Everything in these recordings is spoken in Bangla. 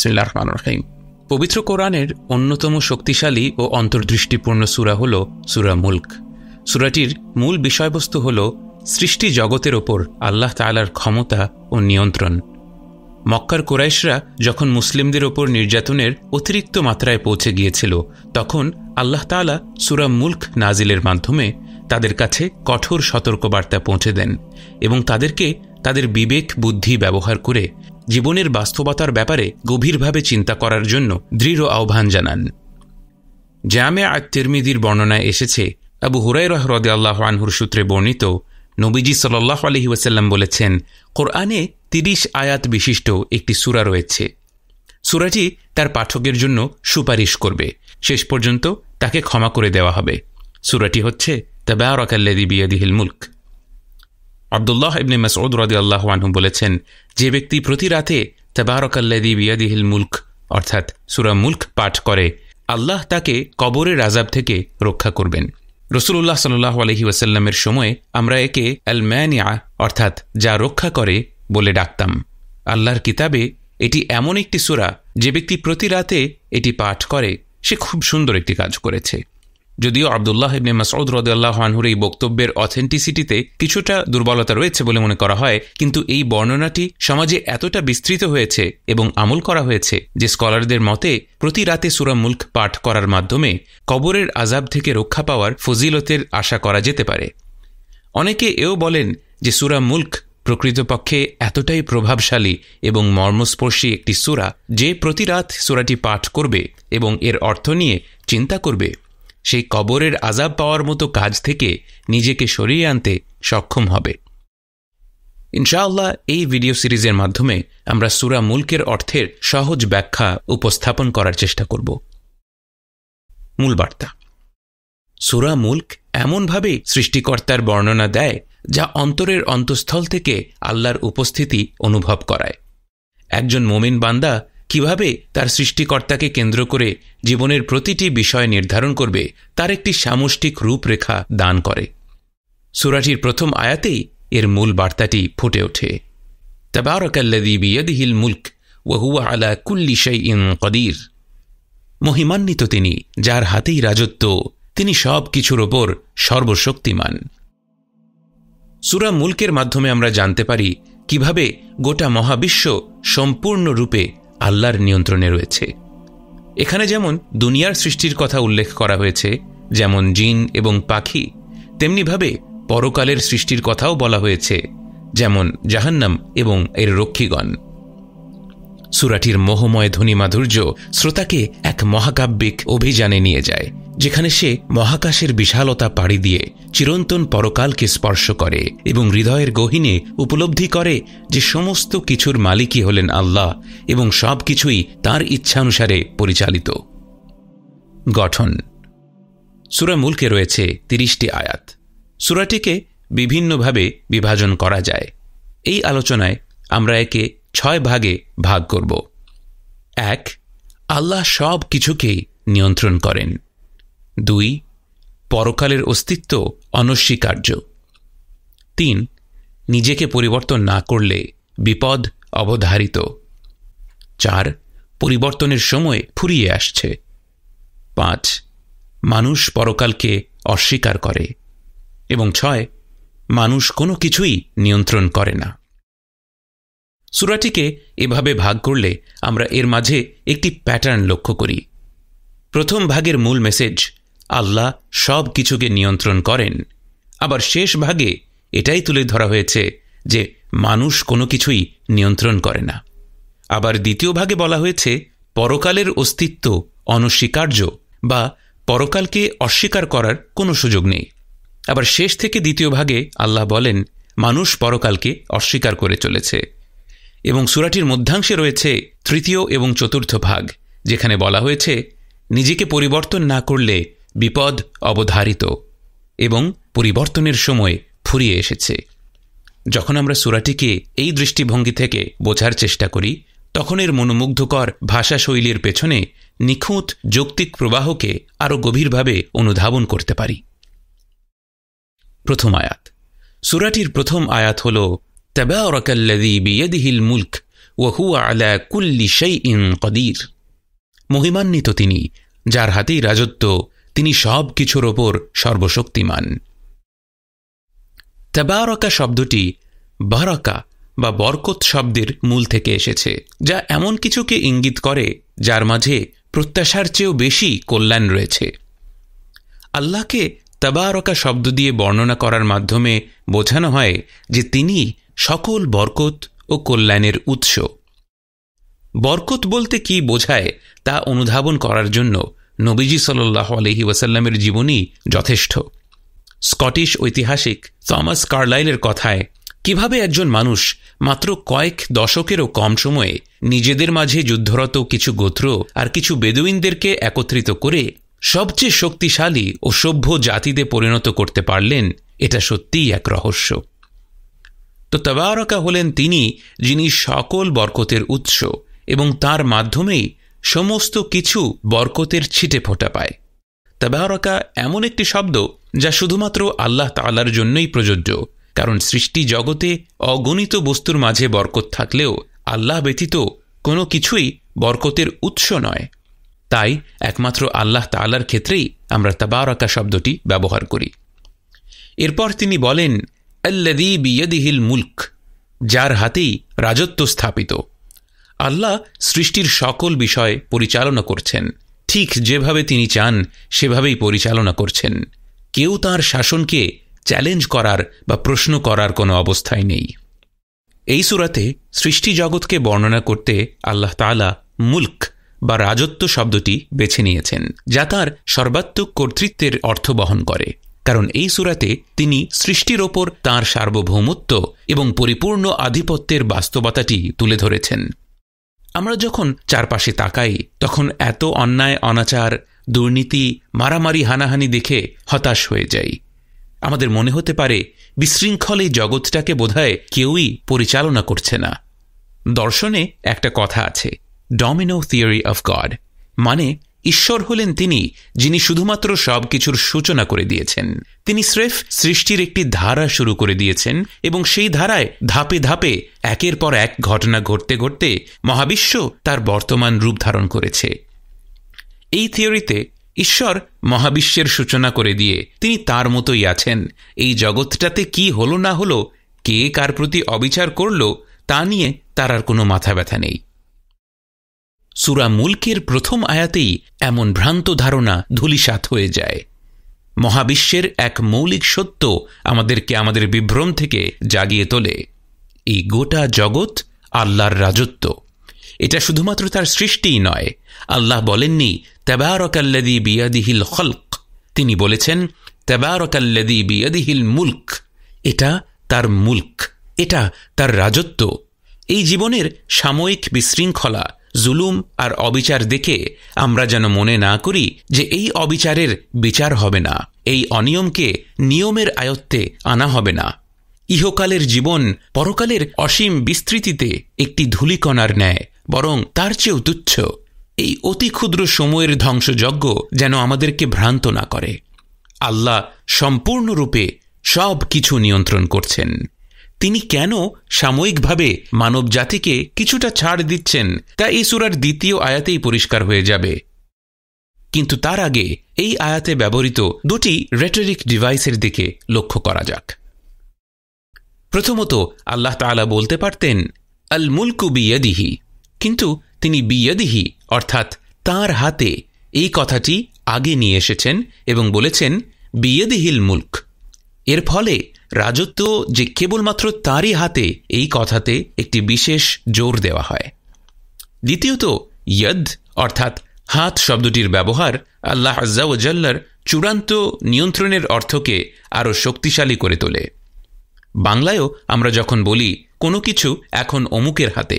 সিল্লাহ রহমান রহিম পবিত্র কোরআনের অন্যতম শক্তিশালী ও অন্তর্দৃষ্টিপূর্ণ সুরা হল সুরা মুল্ক সুরাটির মূল বিষয়বস্তু হল সৃষ্টি জগতের ওপর আল্লাহ তালার ক্ষমতা ও নিয়ন্ত্রণ মক্কার কোরাইশরা যখন মুসলিমদের ওপর নির্যাতনের অতিরিক্ত মাত্রায় পৌঁছে গিয়েছিল তখন আল্লাহ তালা সুরা মুল্ক নাজিলের মাধ্যমে তাদের কাছে কঠোর সতর্কবার্তা পৌঁছে দেন এবং তাদেরকে তাদের বিবেক বুদ্ধি ব্যবহার করে জীবনের বাস্তবতার ব্যাপারে গভীরভাবে চিন্তা করার জন্য দৃঢ় আহ্বান জানান জামে আত তিরমিদির বর্ণনায় এসেছে আবু রহ রদে আল্লাহ আনহুর সূত্রে বর্ণিত নবীজি সাল্লাহ আলহি ওয়াসাল্লাম বলেছেন কোরআনে তিরিশ আয়াত বিশিষ্ট একটি সুরা রয়েছে সুরাটি তার পাঠকের জন্য সুপারিশ করবে শেষ পর্যন্ত তাকে ক্ষমা করে দেওয়া হবে সুরাটি হচ্ছে তাবারকাল্লাদি বিয়াদিহিল মুল্ক আবদুল্লাহ ইবনে মাসউদ আল্লাহ আনহু বলেছেন যে ব্যক্তি প্রতি রাতে তেবাহরকাল্লাদি হিল মুল্ক অর্থাৎ সুরা মুল্ক পাঠ করে আল্লাহ তাকে কবরের আজাব থেকে রক্ষা করবেন রসুল্লাহ সাল্লাহ আলহি ওয়াসাল্লামের সময়ে আমরা একে অ্যালম্যানিয়া অর্থাৎ যা রক্ষা করে বলে ডাকতাম আল্লাহর কিতাবে এটি এমন একটি সুরা যে ব্যক্তি প্রতি রাতে এটি পাঠ করে সে খুব সুন্দর একটি কাজ করেছে যদিও আবদুল্লাহ ইবনে মাসউদ রদাল্লাহ আনহুর এই বক্তব্যের অথেন্টিসিটিতে কিছুটা দুর্বলতা রয়েছে বলে মনে করা হয় কিন্তু এই বর্ণনাটি সমাজে এতটা বিস্তৃত হয়েছে এবং আমল করা হয়েছে যে স্কলারদের মতে প্রতি রাতে সুরা মুল্ক পাঠ করার মাধ্যমে কবরের আজাব থেকে রক্ষা পাওয়ার ফজিলতের আশা করা যেতে পারে অনেকে এও বলেন যে সুরা মুল্ক প্রকৃতপক্ষে এতটাই প্রভাবশালী এবং মর্মস্পর্শী একটি সুরা যে প্রতি রাত সুরাটি পাঠ করবে এবং এর অর্থ নিয়ে চিন্তা করবে সেই কবরের আজাব পাওয়ার মতো কাজ থেকে নিজেকে সরিয়ে আনতে সক্ষম হবে ইনশাআল্লাহ এই ভিডিও সিরিজের মাধ্যমে আমরা সুরা মুলকের অর্থের সহজ ব্যাখ্যা উপস্থাপন করার চেষ্টা করব মূল বার্তা সুরা মুল্ক এমনভাবে সৃষ্টিকর্তার বর্ণনা দেয় যা অন্তরের অন্তঃস্থল থেকে আল্লাহর উপস্থিতি অনুভব করায় একজন মোমিন বান্দা কিভাবে তার সৃষ্টিকর্তাকে কেন্দ্র করে জীবনের প্রতিটি বিষয় নির্ধারণ করবে তার একটি সামষ্টিক রূপরেখা দান করে সুরাটির প্রথম আয়াতেই এর মূল বার্তাটি ফুটে ওঠে তাবারকাল্লাদি মুল্ক আলা ইন কদির মহিমান্বিত তিনি যার হাতেই রাজত্ব তিনি সব কিছুর ওপর সর্বশক্তিমান সুরা মুল্কের মাধ্যমে আমরা জানতে পারি কিভাবে গোটা মহাবিশ্ব সম্পূর্ণরূপে আল্লাহর নিয়ন্ত্রণে রয়েছে এখানে যেমন দুনিয়ার সৃষ্টির কথা উল্লেখ করা হয়েছে যেমন জিন এবং পাখি তেমনিভাবে পরকালের সৃষ্টির কথাও বলা হয়েছে যেমন জাহান্নাম এবং এর রক্ষীগণ সুরাটির মোহময় ধ্বনি মাধুর্য শ্রোতাকে এক মহাকাব্যিক অভিযানে নিয়ে যায় যেখানে সে মহাকাশের বিশালতা পাড়ি দিয়ে চিরন্তন পরকালকে স্পর্শ করে এবং হৃদয়ের গহিনে উপলব্ধি করে যে সমস্ত কিছুর মালিকই হলেন আল্লাহ এবং সব কিছুই তাঁর ইচ্ছানুসারে পরিচালিত গঠন সুরা রয়েছে তিরিশটি আয়াত সুরাটিকে বিভিন্নভাবে বিভাজন করা যায় এই আলোচনায় আমরা একে ছয় ভাগে ভাগ করব এক আল্লাহ সব কিছুকেই নিয়ন্ত্রণ করেন দুই পরকালের অস্তিত্ব অনস্বীকার্য তিন নিজেকে পরিবর্তন না করলে বিপদ অবধারিত চার পরিবর্তনের সময় ফুরিয়ে আসছে পাঁচ মানুষ পরকালকে অস্বীকার করে এবং ছয় মানুষ কোনো কিছুই নিয়ন্ত্রণ করে না সুরাটিকে এভাবে ভাগ করলে আমরা এর মাঝে একটি প্যাটার্ন লক্ষ্য করি প্রথম ভাগের মূল মেসেজ আল্লাহ সব কিছুকে নিয়ন্ত্রণ করেন আবার শেষ ভাগে এটাই তুলে ধরা হয়েছে যে মানুষ কোনো কিছুই নিয়ন্ত্রণ করে না আবার দ্বিতীয় ভাগে বলা হয়েছে পরকালের অস্তিত্ব অনস্বীকার্য বা পরকালকে অস্বীকার করার কোনো সুযোগ নেই আবার শেষ থেকে দ্বিতীয় ভাগে আল্লাহ বলেন মানুষ পরকালকে অস্বীকার করে চলেছে এবং সুরাটির মধ্যাংশে রয়েছে তৃতীয় এবং চতুর্থ ভাগ যেখানে বলা হয়েছে নিজেকে পরিবর্তন না করলে বিপদ অবধারিত এবং পরিবর্তনের সময় ফুরিয়ে এসেছে যখন আমরা সুরাটিকে এই দৃষ্টিভঙ্গি থেকে বোঝার চেষ্টা করি তখন এর মনোমুগ্ধকর ভাষাশৈলীর পেছনে নিখুঁত যৌক্তিক প্রবাহকে আরও গভীরভাবে অনুধাবন করতে পারি প্রথম আয়াত সুরাটির প্রথম আয়াত হল تبارك الذي بيده الملك وهو على كل شيء قدير মহিমান্বিত তিনি যার হাতেই রাজত্ব তিনি সব কিছুর ওপর সর্বশক্তিমান তেবারকা শব্দটি বারাকা বা বরকত শব্দের মূল থেকে এসেছে যা এমন কিছুকে ইঙ্গিত করে যার মাঝে প্রত্যাশার চেয়েও বেশি কল্যাণ রয়েছে আল্লাহকে তাবারকা শব্দ দিয়ে বর্ণনা করার মাধ্যমে বোঝানো হয় যে তিনি সকল বরকত ও কল্যাণের উৎস বরকত বলতে কি বোঝায় তা অনুধাবন করার জন্য নবীজি সাল্লাহ আলহি ওয়াসাল্লামের জীবনী যথেষ্ট স্কটিশ ঐতিহাসিক থমাস কার্লাইলের কথায় কিভাবে একজন মানুষ মাত্র কয়েক দশকেরও কম সময়ে নিজেদের মাঝে যুদ্ধরত কিছু গোত্র আর কিছু বেদুইনদেরকে একত্রিত করে সবচেয়ে শক্তিশালী ও সভ্য জাতিতে পরিণত করতে পারলেন এটা সত্যিই এক রহস্য তো তবারকা হলেন তিনি যিনি সকল বরকতের উৎস এবং তার মাধ্যমেই সমস্ত কিছু বরকতের ছিটে ফোটা পায় তবারকা এমন একটি শব্দ যা শুধুমাত্র আল্লাহ তালার জন্যই প্রযোজ্য কারণ সৃষ্টি জগতে অগণিত বস্তুর মাঝে বরকত থাকলেও আল্লাহ ব্যতীত কোনো কিছুই বরকতের উৎস নয় তাই একমাত্র আল্লাহ তালার ক্ষেত্রেই আমরা তাবারকা শব্দটি ব্যবহার করি এরপর তিনি বলেন আল্লাদি মুল্ক যার হাতেই রাজত্ব স্থাপিত আল্লাহ সৃষ্টির সকল বিষয় পরিচালনা করছেন ঠিক যেভাবে তিনি চান সেভাবেই পরিচালনা করছেন কেউ তার শাসনকে চ্যালেঞ্জ করার বা প্রশ্ন করার কোনো অবস্থায় নেই এই সুরাতে সৃষ্টি জগৎকে বর্ণনা করতে আল্লাহ তালা মুল্ক বা রাজত্ব শব্দটি বেছে নিয়েছেন যা তার সর্বাত্মক কর্তৃত্বের অর্থ বহন করে কারণ এই সুরাতে তিনি সৃষ্টির ওপর তাঁর সার্বভৌমত্ব এবং পরিপূর্ণ আধিপত্যের বাস্তবতাটি তুলে ধরেছেন আমরা যখন চারপাশে তাকাই তখন এত অন্যায় অনাচার দুর্নীতি মারামারি হানাহানি দেখে হতাশ হয়ে যাই আমাদের মনে হতে পারে বিশৃঙ্খল এই জগৎটাকে বোধহয় কেউই পরিচালনা করছে না দর্শনে একটা কথা আছে ডমিনো থিওরি অফ গড মানে ঈশ্বর হলেন তিনি যিনি শুধুমাত্র সব কিছুর সূচনা করে দিয়েছেন তিনি স্রেফ সৃষ্টির একটি ধারা শুরু করে দিয়েছেন এবং সেই ধারায় ধাপে ধাপে একের পর এক ঘটনা ঘটতে ঘটতে মহাবিশ্ব তার বর্তমান রূপ ধারণ করেছে এই থিওরিতে ঈশ্বর মহাবিশ্বের সূচনা করে দিয়ে তিনি তার মতোই আছেন এই জগৎটাতে কি হলো না হলো কে কার প্রতি অবিচার করল তা নিয়ে তার আর কোনো মাথা ব্যথা নেই সুরা মুলকের প্রথম আয়াতেই এমন ভ্রান্ত ধারণা ধুলিসাত হয়ে যায় মহাবিশ্বের এক মৌলিক সত্য আমাদেরকে আমাদের বিভ্রম থেকে জাগিয়ে তোলে এই গোটা জগৎ আল্লাহর রাজত্ব এটা শুধুমাত্র তার সৃষ্টিই নয় আল্লাহ বলেননি তেবারকাল্লাদি বিয়াদিহিল হলক তিনি বলেছেন তেবারকাল্লাদি বিয়াদিহিল মুলক এটা তার মুলক এটা তার রাজত্ব এই জীবনের সাময়িক বিশৃঙ্খলা জুলুম আর অবিচার দেখে আমরা যেন মনে না করি যে এই অবিচারের বিচার হবে না এই অনিয়মকে নিয়মের আয়ত্তে আনা হবে না ইহকালের জীবন পরকালের অসীম বিস্তৃতিতে একটি ধুলিকণার ন্যায় বরং তার চেয়েও তুচ্ছ এই অতি ক্ষুদ্র সময়ের ধ্বংসযজ্ঞ যেন আমাদেরকে ভ্রান্ত না করে আল্লাহ সম্পূর্ণরূপে সব কিছু নিয়ন্ত্রণ করছেন তিনি কেন সাময়িকভাবে মানব জাতিকে কিছুটা ছাড় দিচ্ছেন তা এই সুরার দ্বিতীয় আয়াতেই পরিষ্কার হয়ে যাবে কিন্তু তার আগে এই আয়াতে ব্যবহৃত দুটি রেটরিক ডিভাইসের দিকে লক্ষ্য করা যাক প্রথমত আল্লাহ তালা বলতে পারতেন আল মুলকু বিয়দিহি কিন্তু তিনি বিয়দিহি অর্থাৎ তার হাতে এই কথাটি আগে নিয়ে এসেছেন এবং বলেছেন বিয়েদিহিল মুলক এর ফলে রাজত্ব যে কেবলমাত্র তারই হাতে এই কথাতে একটি বিশেষ জোর দেওয়া হয় দ্বিতীয়ত ইয়দ অর্থাৎ হাত শব্দটির ব্যবহার আল্লাহ আজ্জাওজাল্লার চূড়ান্ত নিয়ন্ত্রণের অর্থকে আরও শক্তিশালী করে তোলে বাংলায়ও আমরা যখন বলি কোনো কিছু এখন অমুকের হাতে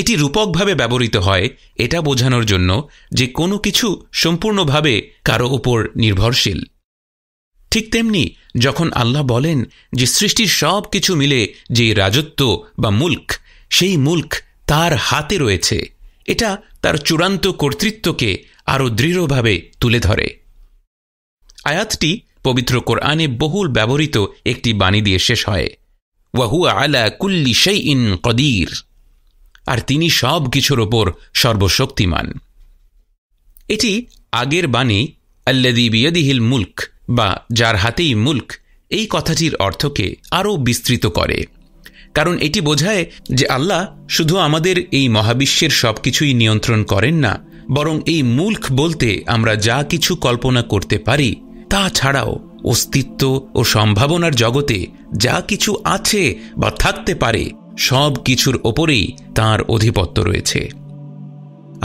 এটি রূপকভাবে ব্যবহৃত হয় এটা বোঝানোর জন্য যে কোনো কিছু সম্পূর্ণভাবে কারো উপর নির্ভরশীল ঠিক তেমনি যখন আল্লাহ বলেন যে সৃষ্টির সব কিছু মিলে যে রাজত্ব বা মুল্ক সেই মুল্ক তার হাতে রয়েছে এটা তার চূড়ান্ত কর্তৃত্বকে আরও দৃঢ়ভাবে তুলে ধরে আয়াতটি পবিত্র কোরআনে বহুল ব্যবহৃত একটি বাণী দিয়ে শেষ হয় ওয়াহু আলা কুল্লি সেই ইন কদির আর তিনি সব কিছুর ওপর সর্বশক্তিমান এটি আগের বাণী বিয়দিহিল মুল্ক বা যার হাতেই মুল্ক এই কথাটির অর্থকে আরও বিস্তৃত করে কারণ এটি বোঝায় যে আল্লাহ শুধু আমাদের এই মহাবিশ্বের সব কিছুই নিয়ন্ত্রণ করেন না বরং এই মুল্ক বলতে আমরা যা কিছু কল্পনা করতে পারি তা ছাড়াও অস্তিত্ব ও সম্ভাবনার জগতে যা কিছু আছে বা থাকতে পারে সব কিছুর ওপরেই তাঁর অধিপত্য রয়েছে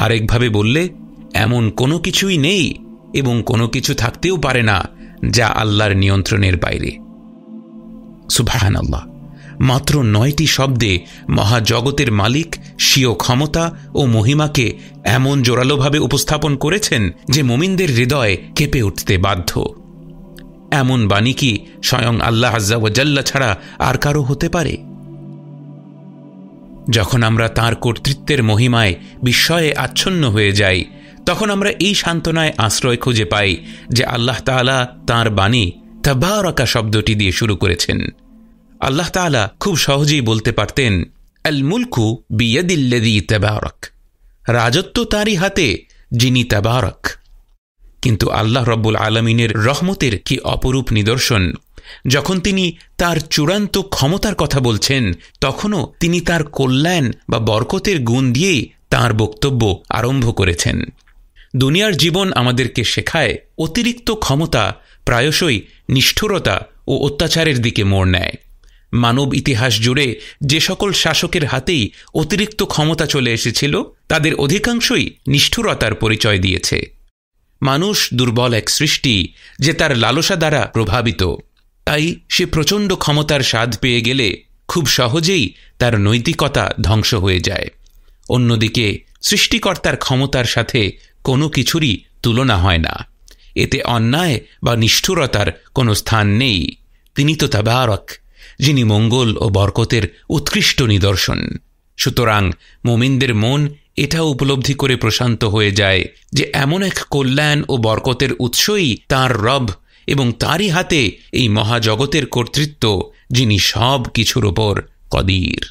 আরেকভাবে বললে এমন কোনো কিছুই নেই এবং কোনো কিছু থাকতেও পারে না যা আল্লাহর নিয়ন্ত্রণের বাইরে সুবাহান আল্লাহ মাত্র নয়টি শব্দে মহাজগতের মালিক স্বীয় ক্ষমতা ও মহিমাকে এমন জোরালোভাবে উপস্থাপন করেছেন যে মোমিনদের হৃদয় কেঁপে উঠতে বাধ্য এমন বাণী কি স্বয়ং আল্লাহ আজ্জাওয়াজাল্লা ছাড়া আর কারো হতে পারে যখন আমরা তার কর্তৃত্বের মহিমায় বিস্ময়ে আচ্ছন্ন হয়ে যাই তখন আমরা এই সান্ত্বনায় আশ্রয় খুঁজে পাই যে আল্লাহ তালা তাঁর বাণী তাবারাকা শব্দটি দিয়ে শুরু করেছেন আল্লাহ তালা খুব সহজেই বলতে পারতেন এল মুলকু বিয়দিল্লেদি তেবারক রাজত্ব তাঁরই হাতে যিনি তেবারক কিন্তু আল্লাহ রব্বুল আলমিনের রহমতের কি অপরূপ নিদর্শন যখন তিনি তার চূড়ান্ত ক্ষমতার কথা বলছেন তখনও তিনি তার কল্যাণ বা বরকতের গুণ দিয়েই তাঁর বক্তব্য আরম্ভ করেছেন দুনিয়ার জীবন আমাদেরকে শেখায় অতিরিক্ত ক্ষমতা প্রায়শই নিষ্ঠুরতা ও অত্যাচারের দিকে মোড় নেয় মানব ইতিহাস জুড়ে যে সকল শাসকের হাতেই অতিরিক্ত ক্ষমতা চলে এসেছিল তাদের অধিকাংশই নিষ্ঠুরতার পরিচয় দিয়েছে মানুষ দুর্বল এক সৃষ্টি যে তার লালসা দ্বারা প্রভাবিত তাই সে প্রচণ্ড ক্ষমতার স্বাদ পেয়ে গেলে খুব সহজেই তার নৈতিকতা ধ্বংস হয়ে যায় অন্যদিকে সৃষ্টিকর্তার ক্ষমতার সাথে কোনো কিছুরই তুলনা হয় না এতে অন্যায় বা নিষ্ঠুরতার কোনো স্থান নেই তিনি তো তাবারক যিনি মঙ্গল ও বরকতের উৎকৃষ্ট নিদর্শন সুতরাং মোমিনদের মন এটা উপলব্ধি করে প্রশান্ত হয়ে যায় যে এমন এক কল্যাণ ও বরকতের উৎসই তার রব এবং তারই হাতে এই মহাজগতের কর্তৃত্ব যিনি সব কিছুর ওপর কদির